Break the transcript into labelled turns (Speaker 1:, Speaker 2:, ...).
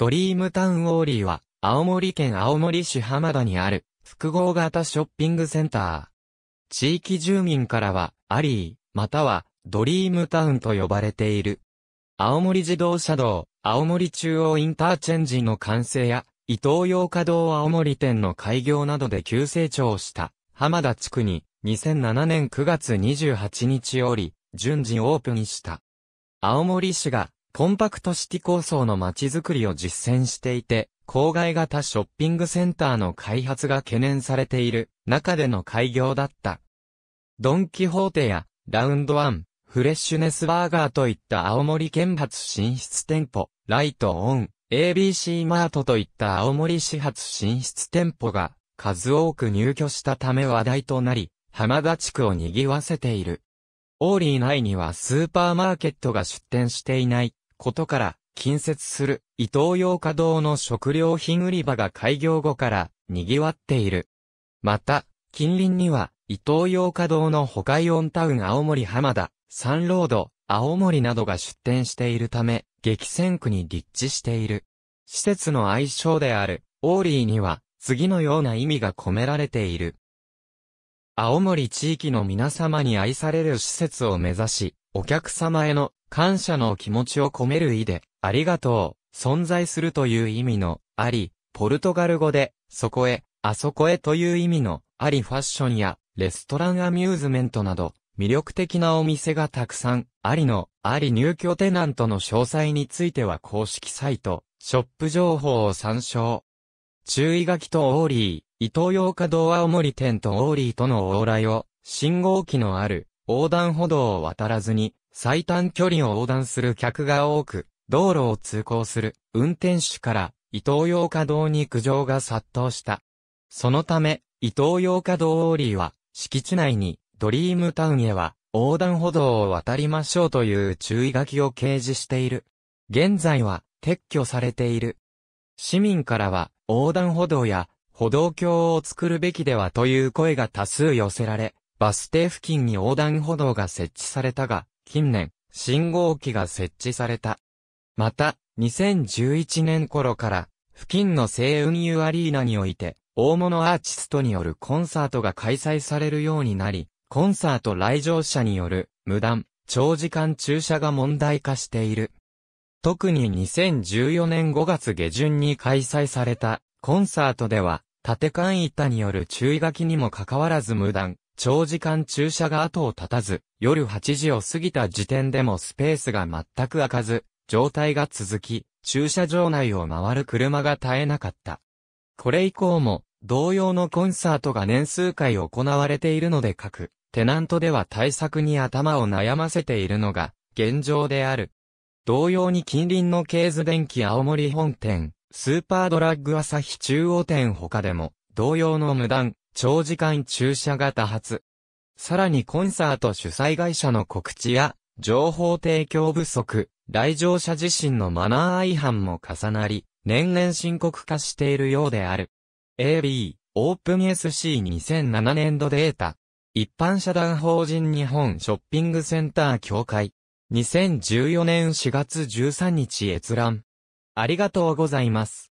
Speaker 1: ドリームタウンオーリーは、青森県青森市浜田にある、複合型ショッピングセンター。地域住民からは、アリー、または、ドリームタウンと呼ばれている。青森自動車道、青森中央インターチェンジの完成や、伊東洋華堂青森店の開業などで急成長した浜田地区に2007年9月28日より順次オープンした。青森市がコンパクトシティ構想の街づくりを実践していて、郊外型ショッピングセンターの開発が懸念されている中での開業だった。ドン・キホーテやラウンドワン、フレッシュネスバーガーといった青森県発進出店舗、ライトオン、ABC マートといった青森市発進出店舗が数多く入居したため話題となり、浜田地区を賑わせている。オーリー内にはスーパーマーケットが出店していないことから、近接する、伊東洋華堂の食料品売り場が開業後から賑わっている。また、近隣には、伊東洋華堂の北海オンタウン青森浜田、サンロード、青森などが出店しているため、激戦区に立地している。施設の愛称である、オーリーには、次のような意味が込められている。青森地域の皆様に愛される施設を目指し、お客様への感謝の気持ちを込める意で、ありがとう、存在するという意味の、あり、ポルトガル語で、そこへ、あそこへという意味の、ありファッションや、レストランアミューズメントなど、魅力的なお店がたくさん、ありの、あり入居テナントの詳細については公式サイト、ショップ情報を参照。注意書きとオーリー、伊東洋華堂青森店とオーリーとの往来を、信号機のある、横断歩道を渡らずに、最短距離を横断する客が多く、道路を通行する運転手から伊東洋華堂に苦情が殺到した。そのため、伊東洋華堂オーリーは敷地内にドリームタウンへは横断歩道を渡りましょうという注意書きを掲示している。現在は撤去されている。市民からは横断歩道や歩道橋を作るべきではという声が多数寄せられ、バス停付近に横断歩道が設置されたが、近年、信号機が設置された。また、2011年頃から、付近の西運輸アリーナにおいて、大物アーティストによるコンサートが開催されるようになり、コンサート来場者による、無断、長時間駐車が問題化している。特に2014年5月下旬に開催されたコンサートでは、縦間板による注意書きにもかかわらず無断、長時間駐車が後を絶たず、夜8時を過ぎた時点でもスペースが全く開かず、状態が続き、駐車場内を回る車が絶えなかった。これ以降も、同様のコンサートが年数回行われているので各、テナントでは対策に頭を悩ませているのが、現状である。同様に近隣のケーズ電機青森本店、スーパードラッグ朝日中央店他でも、同様の無断、長時間駐車が多発。さらにコンサート主催会社の告知や、情報提供不足、来場者自身のマナー違反も重なり、年々深刻化しているようである。AB、オープン SC2007 年度データ。一般社団法人日本ショッピングセンター協会。2014年4月13日閲覧。ありがとうございます。